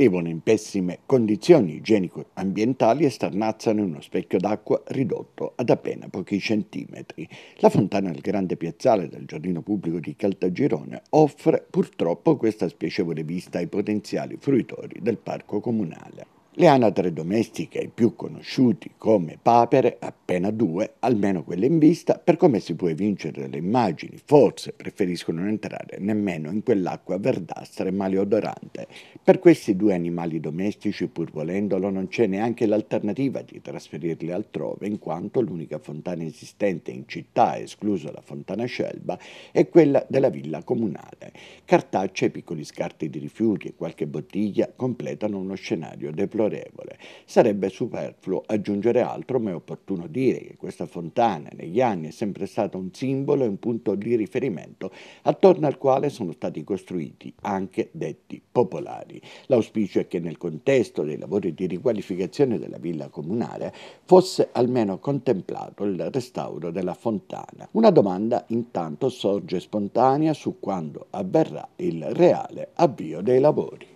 vivono in pessime condizioni igienico-ambientali e starnazzano in uno specchio d'acqua ridotto ad appena pochi centimetri. La fontana del grande piazzale del giardino pubblico di Caltagirone offre purtroppo questa spiacevole vista ai potenziali fruitori del parco comunale. Le anatre domestiche, i più conosciuti come papere, appena due, almeno quelle in vista, per come si può evincere dalle immagini, forse preferiscono non entrare nemmeno in quell'acqua verdastra e maleodorante. Per questi due animali domestici, pur volendolo, non c'è neanche l'alternativa di trasferirli altrove, in quanto l'unica fontana esistente in città, escluso la fontana Scelba, è quella della villa comunale. Cartacce, piccoli scarti di rifiuti e qualche bottiglia completano uno scenario deplorabile deplorevole. Sarebbe superfluo aggiungere altro, ma è opportuno dire che questa fontana negli anni è sempre stata un simbolo e un punto di riferimento attorno al quale sono stati costruiti anche detti popolari. L'auspicio è che nel contesto dei lavori di riqualificazione della villa comunale fosse almeno contemplato il restauro della fontana. Una domanda intanto sorge spontanea su quando avverrà il reale avvio dei lavori.